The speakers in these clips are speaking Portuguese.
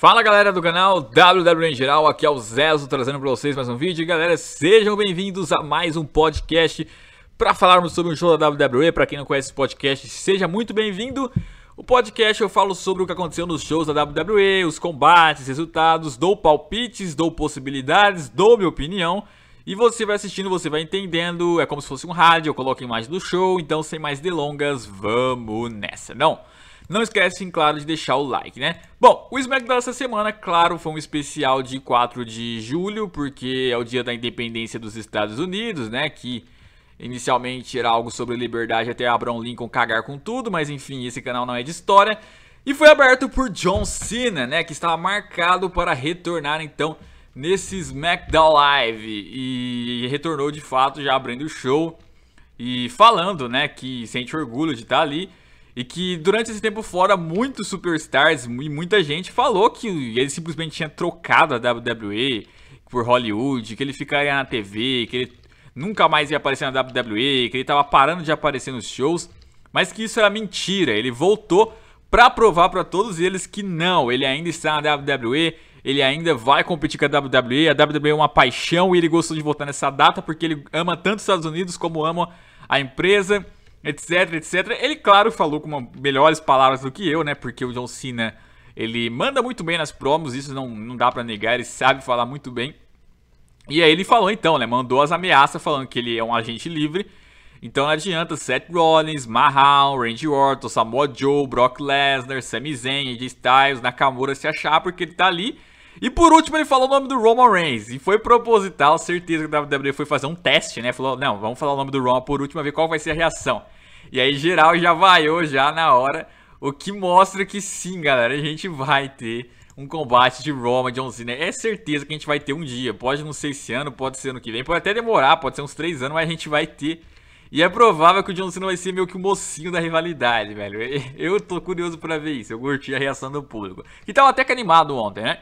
Fala galera do canal WW em geral, aqui é o Zezo trazendo para vocês mais um vídeo. Galera, sejam bem-vindos a mais um podcast para falarmos sobre o show da WWE. Para quem não conhece esse podcast, seja muito bem-vindo. O podcast eu falo sobre o que aconteceu nos shows da WWE, os combates, resultados, dou palpites, dou possibilidades, dou minha opinião. E você vai assistindo, você vai entendendo, é como se fosse um rádio, eu coloco a imagem do show, então sem mais delongas, vamos nessa, não? Não esquecem, claro, de deixar o like, né? Bom, o SmackDown dessa semana, claro, foi um especial de 4 de julho, porque é o dia da independência dos Estados Unidos, né? Que inicialmente era algo sobre liberdade até Abraham Lincoln cagar com tudo, mas enfim, esse canal não é de história. E foi aberto por John Cena, né? Que estava marcado para retornar então nesse SmackDown Live. E retornou de fato já abrindo o show e falando, né? Que sente orgulho de estar ali e que durante esse tempo fora, muitos superstars e muita gente falou que ele simplesmente tinha trocado a WWE por Hollywood, que ele ficaria na TV, que ele nunca mais ia aparecer na WWE, que ele estava parando de aparecer nos shows, mas que isso era mentira. Ele voltou para provar para todos eles que não, ele ainda está na WWE, ele ainda vai competir com a WWE. A WWE é uma paixão e ele gostou de voltar nessa data porque ele ama tanto os Estados Unidos como ama a empresa etc, etc. Ele, claro, falou com uma, melhores palavras do que eu, né? Porque o John Cena, ele manda muito bem nas promos, isso não, não dá para negar, ele sabe falar muito bem. E aí ele falou então, né? Mandou as ameaças falando que ele é um agente livre. Então não adianta Seth Rollins, Mahal, Randy Orton, Samoa Joe, Brock Lesnar, Sami Zayn, AJ Styles, Nakamura se achar porque ele tá ali e por último, ele falou o nome do Roman Reigns. E foi proposital, certeza que o WWE foi fazer um teste, né? Falou, não, vamos falar o nome do Roman por último, ver qual vai ser a reação. E aí, geral já vaiou já na hora. O que mostra que sim, galera, a gente vai ter um combate de Roma, John Cena. É certeza que a gente vai ter um dia. Pode não ser esse ano, pode ser ano que vem. Pode até demorar, pode ser uns três anos, mas a gente vai ter. E é provável que o John Cena vai ser meio que o mocinho da rivalidade, velho. Eu tô curioso pra ver isso. Eu curti a reação do público. Que tava até que animado ontem, né?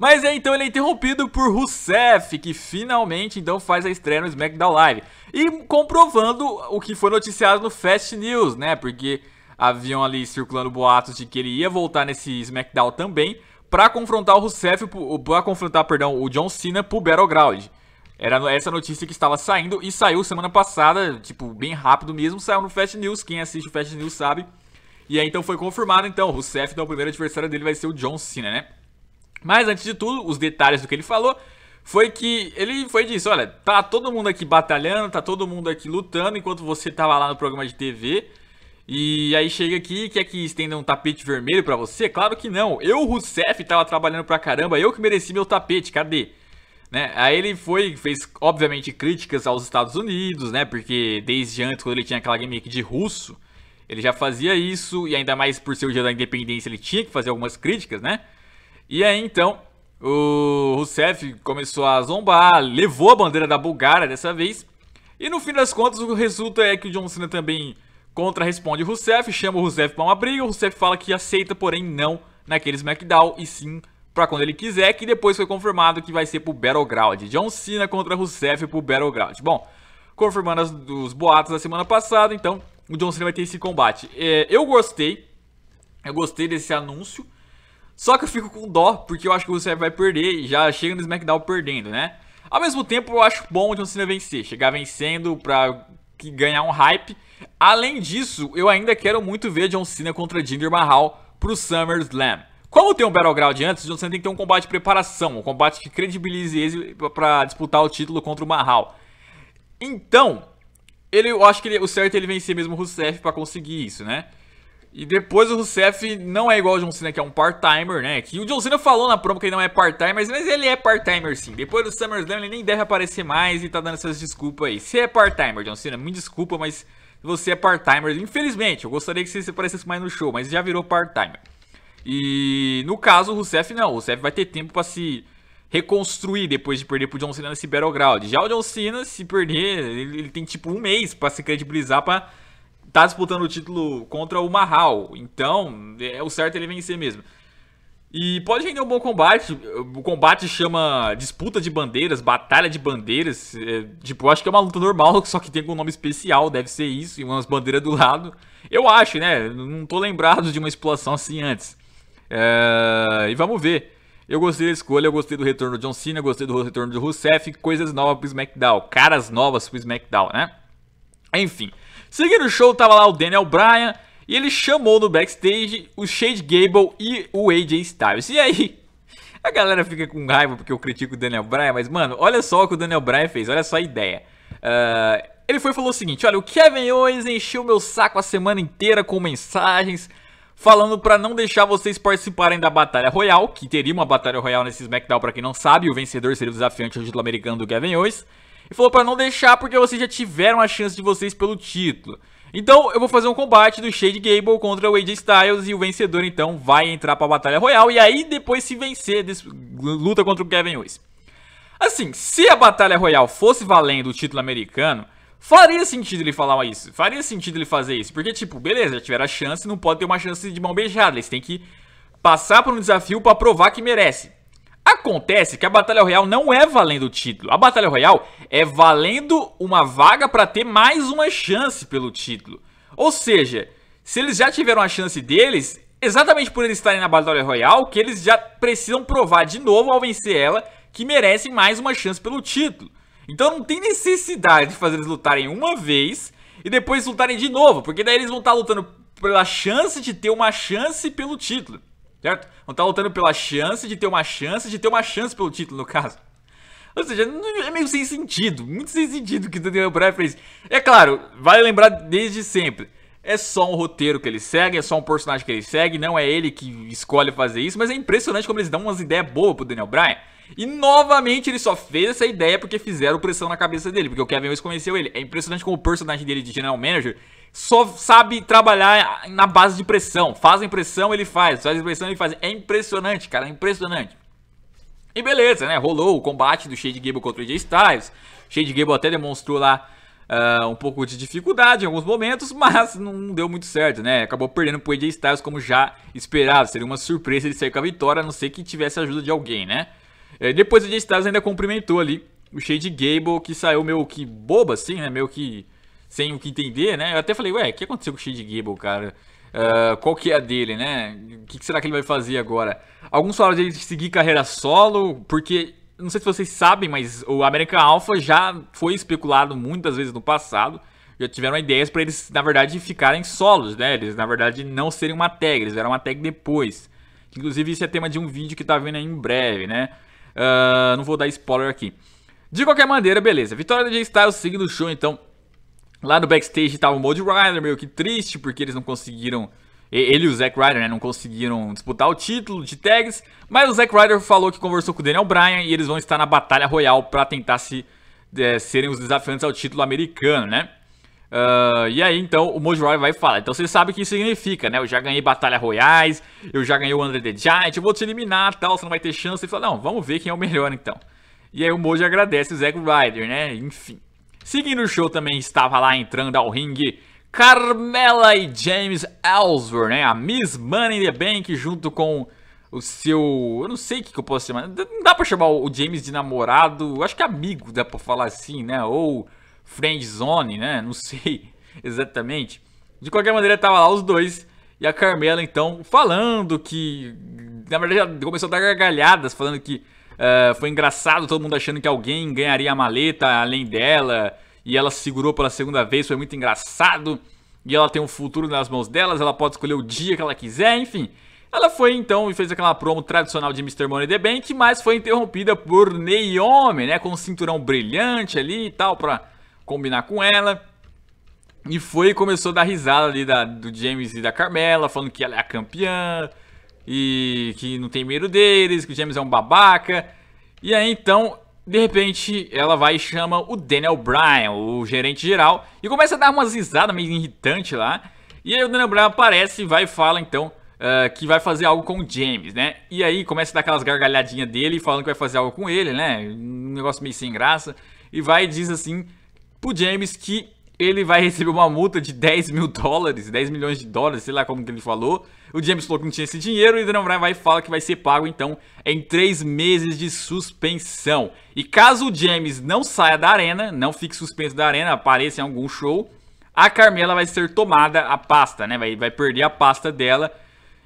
Mas é, então ele é interrompido por Rusev, que finalmente então faz a estreia no SmackDown Live. E comprovando o que foi noticiado no Fast News, né? Porque haviam ali circulando boatos de que ele ia voltar nesse SmackDown também para confrontar o Rusev, para confrontar, perdão, o John Cena pro Battleground. Era essa notícia que estava saindo e saiu semana passada, tipo, bem rápido mesmo, saiu no Fast News, quem assiste o Fast News sabe. E aí então foi confirmado, então, o Rusev, então, o primeiro adversário dele vai ser o John Cena, né? Mas antes de tudo, os detalhes do que ele falou foi que ele foi disso, olha, tá todo mundo aqui batalhando, tá todo mundo aqui lutando enquanto você tava lá no programa de TV. E aí chega aqui, quer que estenda um tapete vermelho para você? Claro que não. Eu, Rousseff, tava trabalhando pra caramba, eu que mereci meu tapete, cadê? Né? Aí ele foi, fez obviamente críticas aos Estados Unidos, né? Porque desde antes, quando ele tinha aquela gimmick de russo, ele já fazia isso, e ainda mais por ser o dia da independência, ele tinha que fazer algumas críticas, né? E aí então, o Rousseff começou a zombar, levou a bandeira da Bulgária dessa vez. E no fim das contas, o resultado é que o John Cena também contra-responde Rousseff, chama o Rousseff para uma briga. O Rousseff fala que aceita, porém não naquele SmackDown, e sim para quando ele quiser, que depois foi confirmado que vai ser pro Battleground. John Cena contra Rousseff pro Battleground. Bom, confirmando as, os boatos da semana passada, então o John Cena vai ter esse combate. É, eu gostei, eu gostei desse anúncio. Só que eu fico com dó, porque eu acho que o Rusev vai perder e já chega no SmackDown perdendo, né? Ao mesmo tempo, eu acho bom o John Cena vencer, chegar vencendo pra ganhar um hype. Além disso, eu ainda quero muito ver John Cena contra Jinder Mahal pro SummerSlam. Como tem um Battleground antes, o John Cena tem que ter um combate de preparação, um combate que credibilize ele pra disputar o título contra o Mahal. Então, ele, eu acho que ele, o certo é ele vencer mesmo o Rusev pra conseguir isso, né? E depois o Rousseff não é igual ao John Cena, que é um part-timer, né? Que o John Cena falou na promo que ele não é part-timer, mas ele é part-timer sim. Depois do SummerSlam ele nem deve aparecer mais e tá dando essas desculpas aí. Você é part-timer, John Cena, me desculpa, mas você é part-timer. Infelizmente, eu gostaria que você aparecesse mais no show, mas já virou part-timer. E no caso, o Rusev não. O Rusev vai ter tempo para se reconstruir depois de perder pro John Cena nesse Battleground. Já o John Cena, se perder, ele, ele tem tipo um mês para se credibilizar para tá disputando o título contra o Mahal. Então, é o certo é ele vencer mesmo. E pode render um bom combate. O combate chama disputa de bandeiras, batalha de bandeiras. É, tipo, eu acho que é uma luta normal, só que tem um nome especial, deve ser isso, e umas bandeiras do lado. Eu acho, né? Não tô lembrado de uma exploração assim antes. É, e vamos ver. Eu gostei da escolha, eu gostei do retorno de John Cena, gostei do retorno de Rusev, coisas novas pro SmackDown, caras novas pro SmackDown, né? Enfim, Seguindo o show, tava lá o Daniel Bryan e ele chamou no backstage o Shade Gable e o AJ Styles. E aí, a galera fica com raiva porque eu critico o Daniel Bryan, mas mano, olha só o que o Daniel Bryan fez, olha só a ideia. Uh, ele foi e falou o seguinte: olha, o Kevin Owens encheu meu saco a semana inteira com mensagens falando para não deixar vocês participarem da Batalha Royal, que teria uma Batalha Royal nesse SmackDown, para quem não sabe, o vencedor seria o desafiante do título americano do Kevin Owens e falou para não deixar porque vocês já tiveram a chance de vocês pelo título. Então eu vou fazer um combate do Shade Gable contra o AJ Styles e o vencedor então vai entrar para a Batalha Royal e aí depois se vencer luta contra o Kevin Owens. Assim, se a Batalha Royal fosse valendo o título americano, faria sentido ele falar isso, faria sentido ele fazer isso, porque tipo, beleza, já tiveram a chance, não pode ter uma chance de mão beijada, eles têm que passar por um desafio para provar que merece. Acontece que a Batalha Royal não é valendo o título. A Batalha Royal é valendo uma vaga para ter mais uma chance pelo título. Ou seja, se eles já tiveram a chance deles, exatamente por eles estarem na Batalha Royal, que eles já precisam provar de novo ao vencer ela que merecem mais uma chance pelo título. Então não tem necessidade de fazer eles lutarem uma vez e depois lutarem de novo, porque daí eles vão estar tá lutando pela chance de ter uma chance pelo título certo? Vão estar tá lutando pela chance de ter uma chance de ter uma chance pelo título, no caso. Ou seja, é meio sem sentido, muito sem sentido que o Daniel Bryan fez. É claro, vale lembrar desde sempre, é só um roteiro que ele segue, é só um personagem que ele segue, não é ele que escolhe fazer isso, mas é impressionante como eles dão umas ideias boas pro Daniel Bryan. E novamente ele só fez essa ideia porque fizeram pressão na cabeça dele, porque o Kevin Owens conheceu ele. É impressionante como o personagem dele de General Manager só sabe trabalhar na base de pressão. a impressão ele faz. a impressão ele faz. É impressionante, cara, é impressionante. E beleza, né? Rolou o combate do Shade Gable contra o AJ Styles. Shade Gable até demonstrou lá Uh, um pouco de dificuldade em alguns momentos, mas não deu muito certo, né? Acabou perdendo pro AJ Styles como já esperava. Seria uma surpresa ele sair com a vitória, a não ser que tivesse a ajuda de alguém, né? É, depois o Jay Styles ainda cumprimentou ali o Shade Gable, que saiu meio que boba, assim, né? Meio que sem o que entender, né? Eu até falei, ué, o que aconteceu com o Shade Gable, cara? Uh, qual que é a dele, né? O que, será que ele vai fazer agora? Alguns falaram de seguir carreira solo, porque, não sei se vocês sabem, mas o American Alpha já foi especulado muitas vezes no passado. Já tiveram ideias para eles, na verdade, ficarem solos, né? Eles, na verdade, não serem uma tag, eles eram uma tag depois. Inclusive, isso é tema de um vídeo que tá vindo aí em breve, né? Uh, não vou dar spoiler aqui. De qualquer maneira, beleza. Vitória da J-Styles seguindo o show, então. Lá no backstage tava o Mode Ryder, meio que triste, porque eles não conseguiram. Ele e o Zack Ryder, né? Não conseguiram disputar o título de tags. Mas o Zack Ryder falou que conversou com o Daniel Bryan e eles vão estar na Batalha Royal para tentar se, é, serem os desafiantes ao título americano, né? Uh, e aí, então, o Mojirai vai falar. Então, você sabe o que isso significa, né? Eu já ganhei Batalha Royais, eu já ganhei o Under the Giant, eu vou te eliminar tal, você não vai ter chance. Ele fala, não, vamos ver quem é o melhor, então. E aí o Mojo agradece o Zack Ryder, né? Enfim. Seguindo o show também estava lá entrando ao ringue Carmela e James Ellsworth, né? A Miss Money in the Bank junto com o seu... Eu não sei o que, eu posso chamar. Não dá pra chamar o James de namorado. acho que amigo dá pra falar assim, né? Ou friend zone, né? Não sei exatamente. De qualquer maneira, tava lá os dois e a Carmela, então, falando que. Na verdade, já começou a dar gargalhadas, falando que uh, foi engraçado todo mundo achando que alguém ganharia a maleta além dela. E ela segurou pela segunda vez, foi muito engraçado. E ela tem um futuro nas mãos delas, ela pode escolher o dia que ela quiser, enfim. Ela foi então e fez aquela promo tradicional de Mr. Money the Bank, mas foi interrompida por Neyomi, né? Com um cinturão brilhante ali e tal, pra combinar com ela. E foi e começou a dar risada ali da, do James e da Carmela, falando que ela é a campeã e que não tem medo deles, que o James é um babaca. E aí então, de repente, ela vai e chama o Daniel Bryan, o gerente geral, e começa a dar umas risadas meio irritante lá. E aí o Daniel Bryan aparece e vai e fala então Uh, que vai fazer algo com o James, né? E aí começa a dar aquelas gargalhadinhas dele, falando que vai fazer algo com ele, né? Um negócio meio sem graça. E vai e diz assim pro James que ele vai receber uma multa de 10 mil dólares, 10 milhões de dólares, sei lá como que ele falou. O James falou que não tinha esse dinheiro e o Daniel Bryan vai falar que vai ser pago, então, em 3 meses de suspensão. E caso o James não saia da arena, não fique suspenso da arena, apareça em algum show, a Carmela vai ser tomada a pasta, né? Vai, vai perder a pasta dela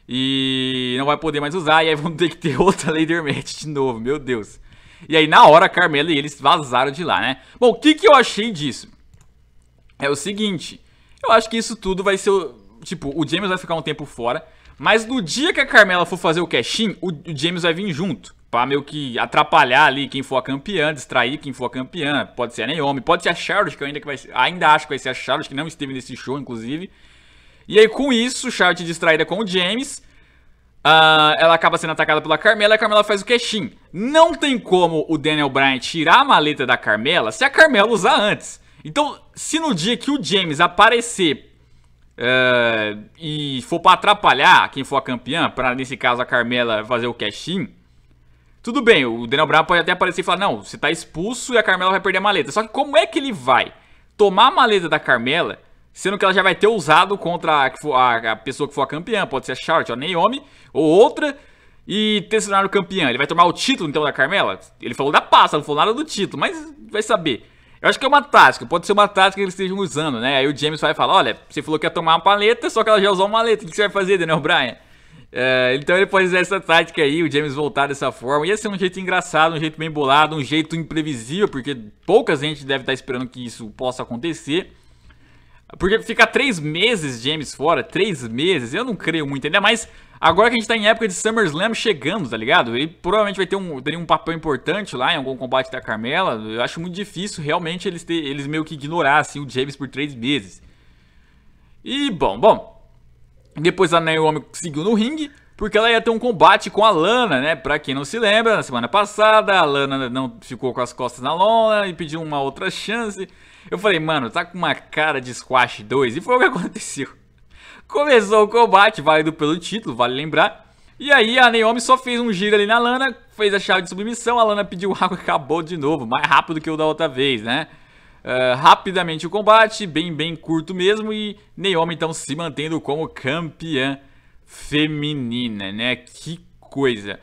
e não vai poder mais usar. E aí vão ter que ter outra Later Match de novo, meu Deus. E aí, na hora, a Carmela e eles vazaram de lá, né? Bom, o que, que eu achei disso? É o seguinte, eu acho que isso tudo vai ser. Tipo, o James vai ficar um tempo fora. Mas no dia que a Carmela for fazer o cash-in, o James vai vir junto. Pra meio que atrapalhar ali quem for a campeã, distrair quem for a campeã. Pode ser a Naomi, pode ser a Charlotte, que eu ainda, que vai, ainda acho que vai ser a Charlotte, que não esteve nesse show, inclusive. E aí, com isso, Charlotte distraída é com o James. Uh, ela acaba sendo atacada pela Carmela e a Carmela faz o queixinho. Não tem como o Daniel Bryan tirar a maleta da Carmela se a Carmela usar antes. Então, se no dia que o James aparecer uh, e for para atrapalhar quem for a campeã, para nesse caso a Carmela fazer o cash tudo bem, o Daniel Bryan pode até aparecer e falar: não, você tá expulso e a Carmela vai perder a maleta. Só que como é que ele vai tomar a maleta da Carmela Sendo que ela já vai ter usado contra a, a, a pessoa que for a campeã. Pode ser a Charlotte ou a Naomi ou outra. E ter se tornado campeã. Ele vai tomar o título então da Carmela? Ele falou da pasta, não falou nada do título. Mas vai saber. Eu acho que é uma tática, pode ser uma tática que eles estejam usando, né? Aí o James vai falar, olha, você falou que ia tomar uma paleta, só que ela já usou uma maleta, o que você vai fazer, Daniel Bryan? É, então ele pode usar essa tática aí, o James voltar dessa forma. Ia ser um jeito engraçado, um jeito bem bolado, um jeito imprevisível, porque pouca gente deve estar esperando que isso possa acontecer. Porque ficar três meses James fora, três meses, eu não creio muito. Ainda mais agora que a gente tá em época de SummerSlam chegando, tá ligado? Ele provavelmente vai ter um, teria um papel importante lá em algum combate da Carmela. Eu acho muito difícil realmente eles, ter, eles meio que ignorar assim, o James por três meses. E bom, bom. Depois a Naomi seguiu no ringue porque ela ia ter um combate com a Lana, né? Pra quem não se lembra, na semana passada, a Lana não ficou com as costas na lona e pediu uma outra chance. Eu falei, mano, tá com uma cara de Squash 2, e foi o que aconteceu. Começou o combate, válido pelo título, vale lembrar. E aí a Naomi só fez um giro ali na Lana, fez a chave de submissão, a Lana pediu água e acabou de novo, mais rápido que o da outra vez, né? Uh, rapidamente o combate, bem bem curto mesmo, e Naomi então se mantendo como campeã feminina, né? Que coisa.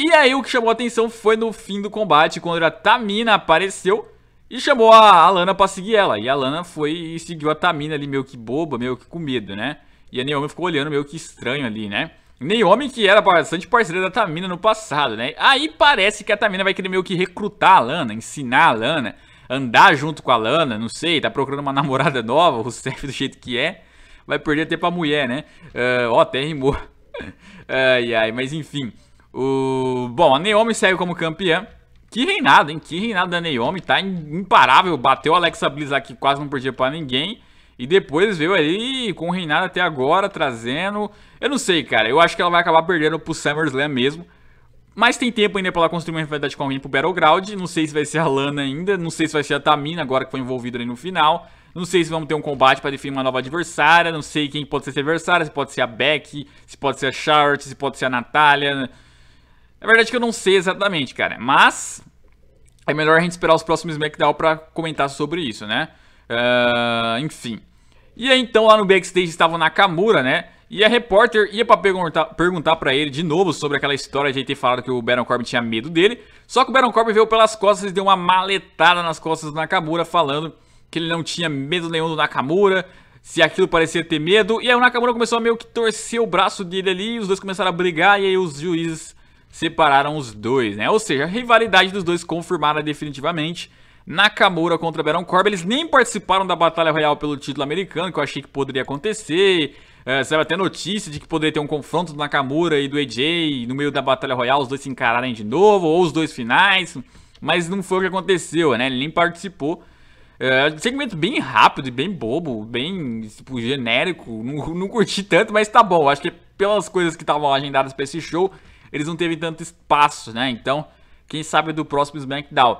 E aí o que chamou a atenção foi no fim do combate, quando a Tamina apareceu e chamou a Alana pra seguir ela. E a Alana foi e seguiu a Tamina ali meio que boba, meio que com medo, né? E a Naomi ficou olhando meio que estranho ali, né? Naomi que era bastante parceira da Tamina no passado, né? Aí parece que a Tamina vai querer meio que recrutar a Lana, ensinar a Lana, andar junto com a Lana, não sei, tá procurando uma namorada nova, o Rusev do jeito que é vai perder até pra mulher, né? Uh, ó, até rimou. ai, ai, mas enfim. O... Bom, a Naomi segue como campeã. Que reinado, hein? Que reinado da Naomi. Tá imparável. Bateu a Alexa Bliss aqui, quase não perdia pra ninguém. E depois veio aí com o reinado até agora, trazendo... Eu não sei, cara. Eu acho que ela vai acabar perdendo pro SummerSlam mesmo. Mas tem tempo ainda pra ela construir uma rivalidade com alguém pro Battleground. Não sei se vai ser a Lana ainda. Não sei se vai ser a Tamina, agora que foi envolvida no final. Não sei se vamos ter um combate pra definir uma nova adversária. Não sei quem pode ser essa adversária. Se pode ser a Beck, se pode ser a Charlotte, se pode ser a Natália. É verdade que eu não sei exatamente, cara. Mas é melhor a gente esperar os próximos SmackDown pra comentar sobre isso, né? Uh, enfim. E aí, então, lá no backstage estava o Nakamura, né? E a repórter ia pra perguntar, perguntar pra ele de novo sobre aquela história de ele ter falado que o Baron Corbin tinha medo dele. Só que o Baron Corbin veio pelas costas e deu uma maletada nas costas do Nakamura, falando que ele não tinha medo nenhum do Nakamura, se aquilo parecia ter medo. E aí o Nakamura começou a meio que torcer o braço dele ali, os dois começaram a brigar e aí os juízes separaram os dois, né? Ou seja, a rivalidade dos dois confirmada definitivamente. Nakamura contra Baron Corbin, eles nem participaram da Batalha Royal pelo título americano, que eu achei que poderia acontecer. É, até notícia de que poderia ter um confronto do Nakamura e do AJ no meio da Batalha Royal, os dois se encararem de novo, ou os dois finais, mas não foi o que aconteceu, né? Ele nem participou. É, segmento bem rápido e bem bobo, bem tipo, genérico, não, não curti tanto, mas tá bom. Acho que pelas coisas que estavam agendadas para esse show, eles não teve tanto espaço, né? Então, quem sabe do próximo SmackDown.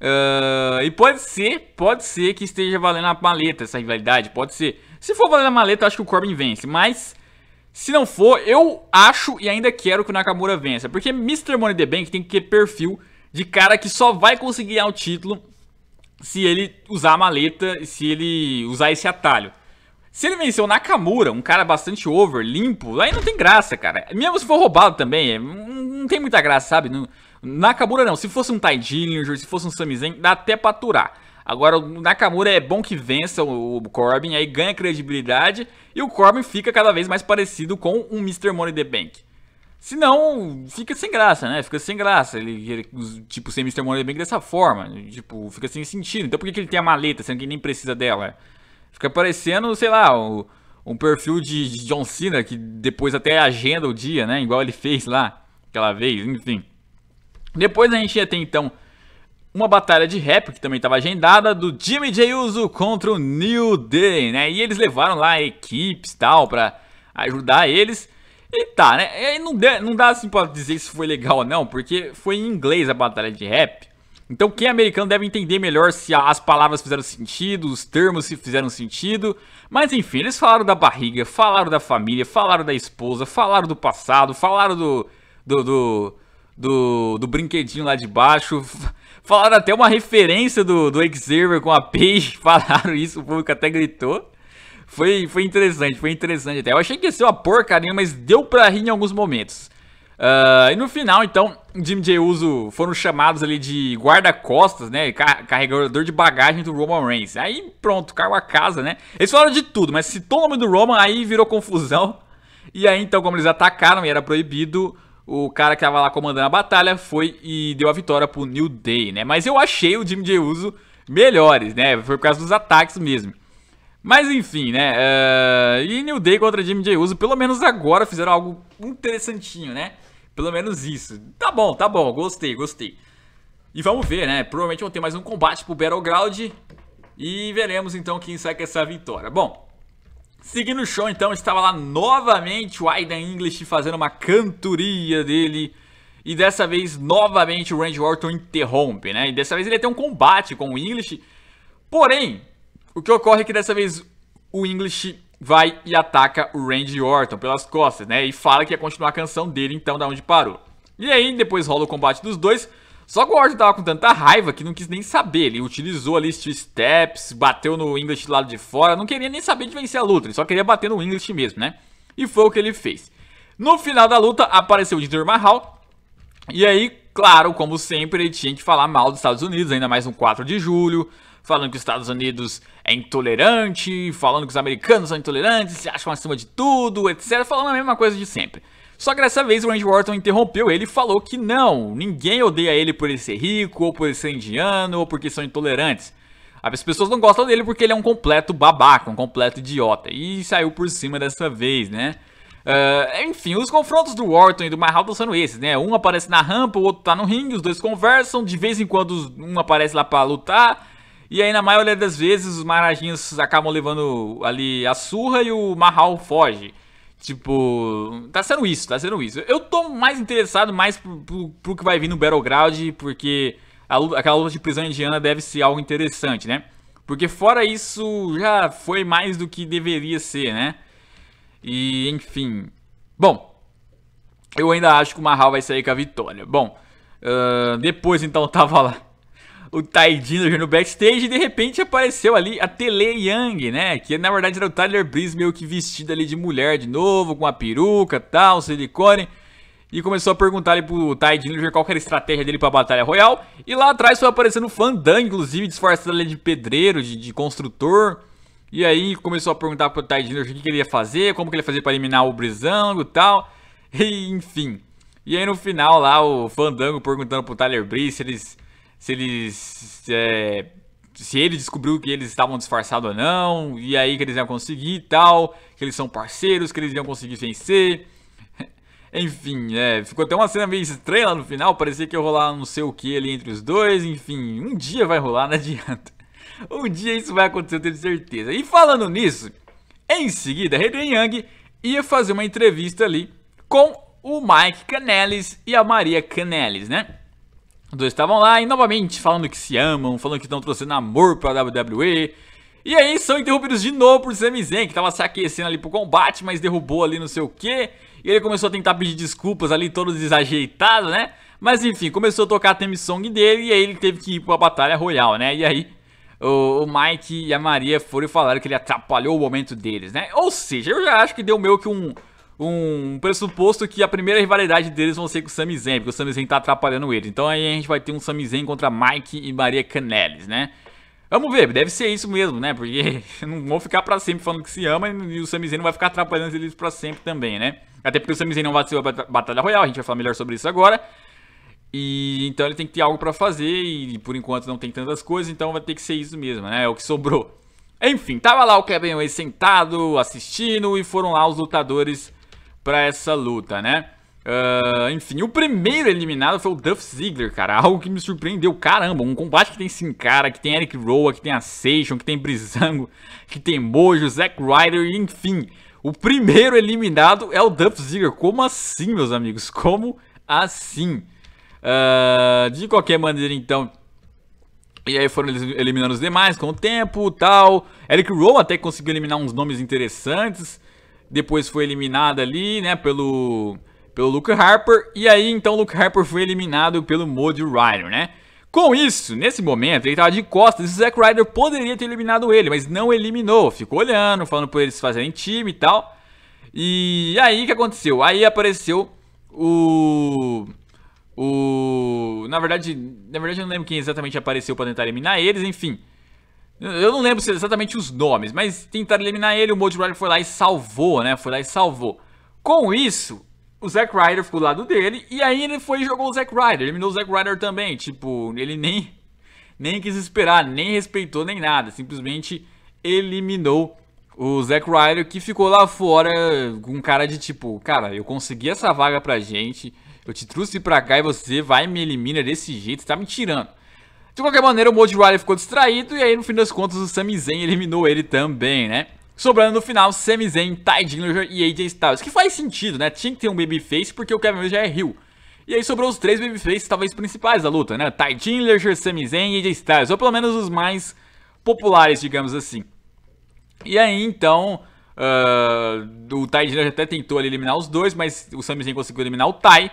Uh, e pode ser, pode ser que esteja valendo a paleta essa rivalidade, pode ser. Se for valer a maleta, eu acho que o Corbin vence, mas... Se não for, eu acho e ainda quero que o Nakamura vença, porque Mr. Money the Bank tem que ter perfil de cara que só vai conseguir ganhar o título se ele usar a maleta, se ele usar esse atalho. Se ele vencer o Nakamura, um cara bastante over, limpo, aí não tem graça, cara. Mesmo se for roubado também, é, não tem muita graça, sabe? Nakamura não, se fosse um Ty Dillinger, se fosse um Sami Zayn, dá até pra aturar. Agora o Nakamura é bom que vença o Corbin, aí ganha credibilidade e o Corbin fica cada vez mais parecido com um Mr. Money the Bank. Senão, fica sem graça, né? Fica sem graça. Ele, ele tipo, ser Mr. Money the Bank dessa forma. Tipo, fica sem sentido. Então por que, que ele tem a maleta, sendo que ele nem precisa dela? Fica parecendo, sei lá, o, um perfil de, de John Cena que depois até agenda o dia, né? Igual ele fez lá aquela vez, enfim. Depois a gente ia ter então uma batalha de rap que também estava agendada do Jimmy J. Uso contra o New Day, né? E eles levaram lá equipes e tal para ajudar eles. E tá, né? E não, dá, não dá assim pra dizer se foi legal ou não, porque foi em inglês a batalha de rap. Então quem é americano deve entender melhor se as palavras fizeram sentido, os termos se fizeram sentido. Mas enfim, eles falaram da barriga, falaram da família, falaram da esposa, falaram do passado, falaram do. do. do, do, do brinquedinho lá de baixo. Falaram até uma referência do, do Xavier com a Paige, falaram isso, o público até gritou. Foi, foi interessante, foi interessante até. Eu achei que ia ser uma porcaria, mas deu pra rir em alguns momentos. Uh, e no final, então, Jimmy J. Uso foram chamados ali de guarda-costas, né? Carregador de bagagem do Roman Reigns. Aí pronto, caiu a casa, né? Eles falaram de tudo, mas citou o nome do Roman, aí virou confusão. E aí, então, como eles atacaram e era proibido, o cara que tava lá comandando a batalha foi e deu a vitória pro New Day, né? Mas eu achei o Jimmy J. Uso melhores, né? Foi por causa dos ataques mesmo. Mas enfim, né? Uh, e New Day contra Jimmy J. Uso, pelo menos agora fizeram algo interessantinho, né? Pelo menos isso. Tá bom, tá bom, gostei, gostei. E vamos ver, né? Provavelmente vão ter mais um combate pro Battleground. E veremos então quem sai com essa vitória. Bom, Seguindo o show, então, estava lá novamente o Aidan English fazendo uma cantoria dele. E dessa vez, novamente, o Randy Orton interrompe, né? E dessa vez ele tem um combate com o English. Porém, o que ocorre é que dessa vez o English vai e ataca o Randy Orton pelas costas, né? E fala que ia continuar a canção dele, então, da onde parou. E aí, depois rola o combate dos dois. Só que o Ward tava com tanta raiva que não quis nem saber. Ele utilizou ali Steel Steps, bateu no English do lado de fora. Não queria nem saber de vencer a luta, ele só queria bater no English mesmo, né? E foi o que ele fez. No final da luta, apareceu o Jinder Mahal. E aí, claro, como sempre, ele tinha que falar mal dos Estados Unidos, ainda mais no 4 de julho, falando que os Estados Unidos é intolerante, falando que os americanos são intolerantes, se acham acima de tudo, etc. Falando a mesma coisa de sempre. Só que dessa vez o Randy Orton interrompeu ele e falou que não, ninguém odeia ele por ele ser rico, ou por ele ser indiano, ou porque são intolerantes. As pessoas não gostam dele porque ele é um completo babaca, um completo idiota. E saiu por cima dessa vez, né? Uh, enfim, os confrontos do Orton e do Mahal são esses, né? Um aparece na rampa, o outro tá no ringue, os dois conversam, de vez em quando um aparece lá pra lutar. E aí, na maioria das vezes, os marajinhos acabam levando ali a surra e o Mahal foge. Tipo, tá sendo isso, tá sendo isso. Eu tô mais interessado mais pro, pro, pro que vai vir no Battleground, porque a, aquela luta de prisão indiana deve ser algo interessante, né? Porque fora isso, já foi mais do que deveria ser, né? E, enfim... Bom, eu ainda acho que o Mahal vai sair com a vitória. Bom, uh, depois então tava lá o Taidin já no backstage e de repente apareceu ali a Tele Yang, né? Que na verdade era o Tyler Breeze meio que vestido ali de mulher de novo, com a peruca tal, silicone. E começou a perguntar ali pro Ty Dillinger qual era a estratégia dele pra Batalha Royal. E lá atrás foi aparecendo o Fandang, inclusive, disfarçado ali de pedreiro, de, de construtor. E aí começou a perguntar pro Ty Dillinger o que, que ele ia fazer, como que ele ia fazer pra eliminar o Brizango e tal. E, enfim. E aí no final lá o Fandango perguntando pro Tyler Breeze se eles se eles. É, se ele descobriu que eles estavam disfarçados ou não, e aí que eles iam conseguir e tal, que eles são parceiros, que eles iam conseguir vencer. enfim, é, ficou até uma cena meio estranha lá no final, parecia que ia rolar não sei o que ali entre os dois, enfim, um dia vai rolar, não adianta. Um dia isso vai acontecer, eu tenho certeza. E falando nisso, em seguida, Hayden Young ia fazer uma entrevista ali com o Mike Canelis e a Maria Canelis, né? Os dois estavam lá e novamente falando que se amam, falando que estão trouxendo amor pra WWE. E aí são interrompidos de novo por Sami Zayn, que tava se aquecendo ali pro combate, mas derrubou ali não sei o que. E ele começou a tentar pedir desculpas ali, todo desajeitado, né? Mas enfim, começou a tocar a theme song dele e aí ele teve que ir pra Batalha Royal, né? E aí o, Mike e a Maria foram e falaram que ele atrapalhou o momento deles, né? Ou seja, eu já acho que deu meio que um, um pressuposto que a primeira rivalidade deles vão ser com o Sami Zayn, porque o Sami Zayn tá atrapalhando eles. Então aí a gente vai ter um Sami Zayn contra Mike e Maria Canelis, né? Vamos ver, deve ser isso mesmo, né? Porque não vão ficar pra sempre falando que se ama e o Sami Zayn não vai ficar atrapalhando eles pra sempre também, né? Até porque o Sami Zayn não vai ser a Batalha Royal, a gente vai falar melhor sobre isso agora. E então ele tem que ter algo pra fazer e por enquanto não tem tantas coisas, então vai ter que ser isso mesmo, né? É o que sobrou. Enfim, tava lá o Kevin Owens sentado, assistindo e foram lá os lutadores para essa luta, né? Uh, enfim, o primeiro eliminado foi o Duff Ziggler, cara. Algo que me surpreendeu. Caramba, um combate que tem Sin Cara, que tem Eric Roa, que tem Ascension, que tem Brisango, que tem Mojo, Zack Ryder, enfim. O primeiro eliminado é o Duff Ziggler. Como assim, meus amigos? Como assim? Uh, de qualquer maneira, então, e aí foram eliminando os demais com o tempo tal. Eric Rowe até conseguiu eliminar uns nomes interessantes depois foi eliminada ali, né, pelo, pelo Luke Harper, e aí então o Luke Harper foi eliminado pelo Mojo Ryder, né? Com isso, nesse momento, ele estava de costas e o Zack Ryder poderia ter eliminado ele, mas não eliminou, ficou olhando, falando para eles fazerem time e tal. E aí o que aconteceu? Aí apareceu o o na verdade, na verdade eu não lembro quem exatamente apareceu para tentar eliminar eles, enfim. Eu não lembro exatamente os nomes, mas tentaram eliminar ele, o Mode Rider foi lá e salvou, né? Foi lá e salvou. Com isso, o Zack Ryder ficou do lado dele e aí ele foi e jogou o Zack Ryder, eliminou o Zack Ryder também. Tipo, ele nem, nem quis esperar, nem respeitou, nem nada. Simplesmente eliminou o Zack Ryder que ficou lá fora com cara de tipo, cara, eu consegui essa vaga pra gente, eu te trouxe pra cá e você vai e me elimina desse jeito, você tá me tirando. De qualquer maneira, o Mojo Riley ficou distraído e aí no fim das contas o Sami Zayn eliminou ele também, né? Sobrando no final Sami Zayn, Ty Dillinger e AJ Styles, que faz sentido, né? Tinha que ter um babyface porque o Kevin Owens já é heel. E aí sobrou os três babyfaces talvez principais da luta, né? Ty Dillinger, Sami Zayn e AJ Styles, ou pelo menos os mais populares, digamos assim. E aí então, uh, o Ty Dillinger até tentou eliminar os dois, mas o Sami Zayn conseguiu eliminar o Ty.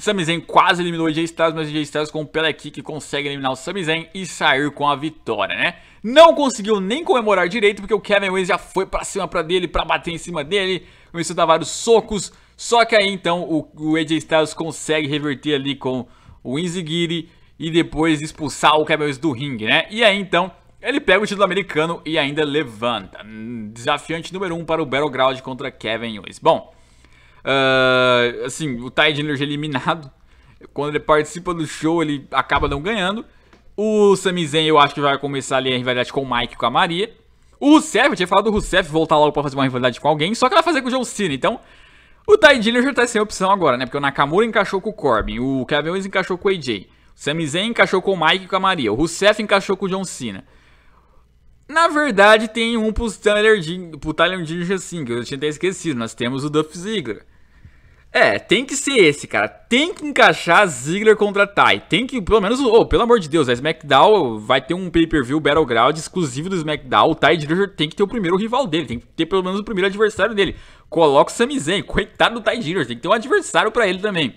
Sami Zayn quase eliminou o AJ Styles, mas o AJ Styles com o Pelé Kick consegue eliminar o Sami Zayn e sair com a vitória, né? Não conseguiu nem comemorar direito, porque o Kevin Owens já foi pra cima pra dele, pra bater em cima dele, começou a dar vários socos, só que aí então o, o AJ Styles consegue reverter ali com o Inzigiri e depois expulsar o Kevin Owens do ringue, né? E aí então ele pega o título americano e ainda levanta. Hum, desafiante número 1 um para o Battleground contra Kevin Owens. Bom... Uh, assim, o Ty Chandler já eliminado. Quando ele participa do show, ele acaba não ganhando. O Sami Zayn, eu acho que vai começar ali a rivalidade com o Mike e com a Maria. O Rusev, eu tinha falado do Rusev voltar logo pra fazer uma rivalidade com alguém, só que ela vai fazer com o John Cena. Então, o Ty Dillinger já tá sem opção agora, né? Porque o Nakamura encaixou com o Corbin, o Kevin Owens encaixou com o AJ, o Sami Zayn encaixou com o Mike e com a Maria, o Rusev encaixou com o John Cena. Na verdade, tem um pro Tyler, Dillinger, assim, que eu tinha até esquecido. Nós temos o Duff Ziggler. É, tem que ser esse, cara. Tem que encaixar Ziggler contra Tai. Tem que, pelo menos, oh, pelo amor de Deus, a SmackDown vai ter um pay-per-view Battleground exclusivo do SmackDown. O Tai Ziggler tem que ter o primeiro rival dele, tem que ter pelo menos o primeiro adversário dele. Coloca o Sami Zayn, coitado do Tai Ziggler, tem que ter um adversário para ele também.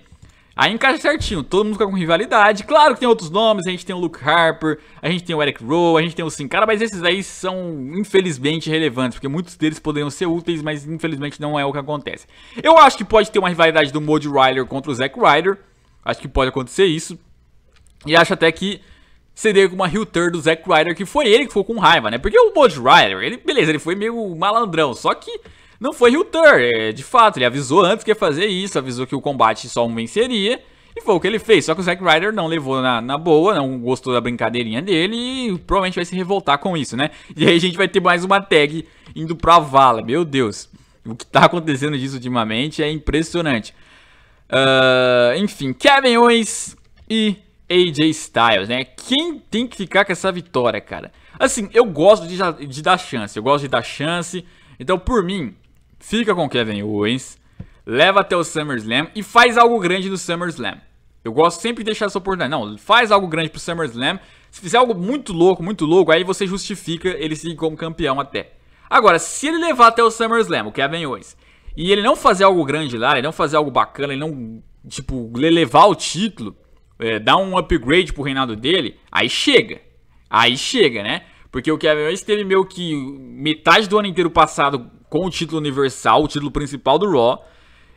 Aí encaixa certinho, todo mundo fica com rivalidade. Claro que tem outros nomes, a gente tem o Luke Harper, a gente tem o Eric Rowe, a gente tem o Sin Cara, mas esses aí são infelizmente relevantes, porque muitos deles poderiam ser úteis, mas infelizmente não é o que acontece. Eu acho que pode ter uma rivalidade do Mod Ryder contra o Zack Ryder. Acho que pode acontecer isso. E acho até que seria com uma heel turn do Zack Ryder, que foi ele que ficou com raiva, né? Porque o Mod Ryder, ele, beleza, ele foi meio malandrão, só que não foi Hilter, é, de fato, ele avisou antes que ia fazer isso, avisou que o combate só um venceria, e foi o que ele fez, só que o Zack Ryder não levou na, na, boa, não gostou da brincadeirinha dele e provavelmente vai se revoltar com isso, né? E aí a gente vai ter mais uma tag indo pra vala, meu Deus, o que tá acontecendo disso ultimamente é impressionante. Uh, enfim, Kevin Owens e AJ Styles, né? Quem tem que ficar com essa vitória, cara? Assim, eu gosto de, de dar chance, eu gosto de dar chance, então por mim, fica com Kevin Owens, leva até o SummerSlam e faz algo grande no SummerSlam. Eu gosto sempre de deixar essa oportunidade. Não, faz algo grande pro SummerSlam. Se fizer algo muito louco, muito louco, aí você justifica ele seguir como campeão até. Agora, se ele levar até o SummerSlam, o Kevin Owens, e ele não fazer algo grande lá, ele não fazer algo bacana, ele não, tipo, levar o título, é, dar um upgrade pro reinado dele, aí chega. Aí chega, né? Porque o Kevin Owens teve meio que metade do ano inteiro passado com o título universal, o título principal do Raw.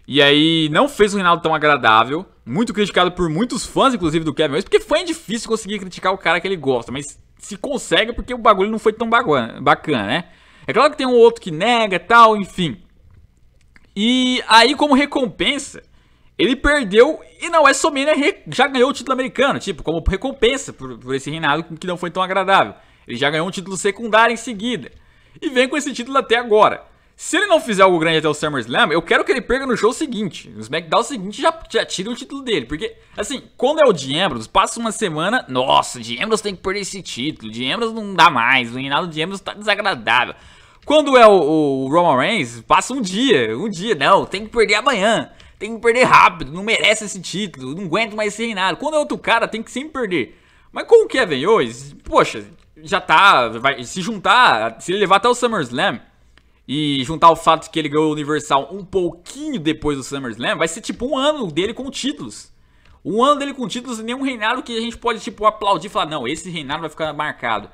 E aí não fez um reinado tão agradável. Muito criticado por muitos fãs, inclusive, do Kevin Owens, porque foi difícil conseguir criticar o cara que ele gosta, mas se consegue porque o bagulho não foi tão bacana, né? É claro que tem um outro que nega tal, enfim. E aí, como recompensa, ele perdeu e não é somente já ganhou o título americano, tipo, como recompensa por, por esse reinado que não foi tão agradável. Ele já ganhou um título secundário em seguida. E vem com esse título até agora. Se ele não fizer algo grande até o SummerSlam, eu quero que ele perca no show seguinte. No SmackDown seguinte já, já tira o título dele. Porque, assim, quando é o de Ambrose, passa uma semana, nossa, de Ambrose tem que perder esse título. De Ambrose não dá mais. O reinado é de Ambrose tá desagradável. Quando é o, o, Roman Reigns, passa um dia, um dia, não, tem que perder amanhã, tem que perder rápido, não merece esse título, não aguento mais ser reinado. Quando é outro cara, tem que sempre perder. Mas com o Kevin hoje? poxa, já tá, vai se juntar, se ele levar até o SummerSlam, e juntar o fato de que ele ganhou o Universal um pouquinho depois do SummerSlam, vai ser tipo um ano dele com títulos. Um ano dele com títulos e nenhum reinado que a gente pode, tipo, aplaudir e falar, não, esse reinado vai ficar marcado.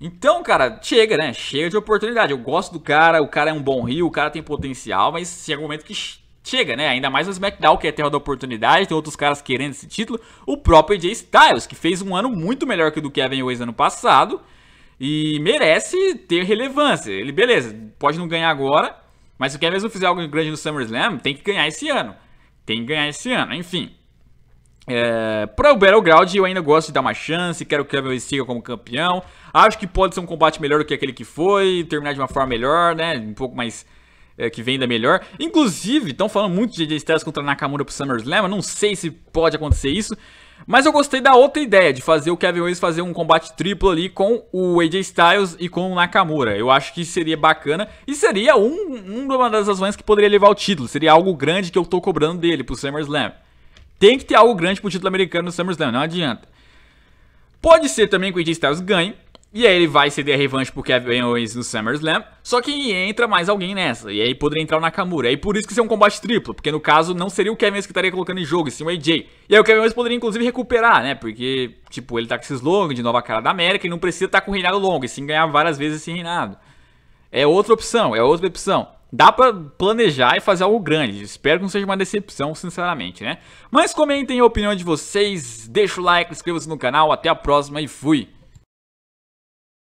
Então, cara, chega, né? Chega de oportunidade. Eu gosto do cara, o cara é um bom rio, o cara tem potencial, mas chega um momento que chega, né? Ainda mais no SmackDown, que é terra da oportunidade, tem outros caras querendo esse título. O próprio AJ Styles, que fez um ano muito melhor que o do Kevin Owens ano passado e merece ter relevância. Ele, beleza, pode não ganhar agora, mas se o Kevin não fizer algo grande no SummerSlam, tem que ganhar esse ano. Tem que ganhar esse ano, enfim. É, para o Battleground, eu ainda gosto de dar uma chance. Quero que o Kevin siga como campeão. Acho que pode ser um combate melhor do que aquele que foi. Terminar de uma forma melhor, né? Um pouco mais é, que venda melhor. Inclusive, estão falando muito de AJ Styles contra Nakamura pro SummerSlam, não sei se pode acontecer isso. Mas eu gostei da outra ideia, de fazer o Kevin Owens fazer um combate triplo ali com o AJ Styles e com o Nakamura. Eu acho que seria bacana e seria um, um uma das razões que poderia levar o título. Seria algo grande que eu tô cobrando dele pro SummerSlam. Tem que ter algo grande pro título americano no SummerSlam, não adianta. Pode ser também que o AJ Styles ganhe, e aí ele vai ceder a revanche pro Kevin Owens no SummerSlam, só que entra mais alguém nessa, e aí poderia entrar o Nakamura. E por isso que isso é um combate triplo, porque no caso não seria o Kevin Owens que estaria colocando em jogo, e sim o AJ. E aí o Kevin Owens poderia inclusive recuperar, né, porque, tipo, ele tá com esses longos de Nova Cara da América e não precisa estar tá com o reinado longo, e sim ganhar várias vezes esse reinado. É outra opção, é outra opção. Dá pra planejar e fazer algo grande. Espero que não seja uma decepção, sinceramente, né? Mas comentem a opinião de vocês, deixa o like, inscreva-se no canal, até a próxima e fui!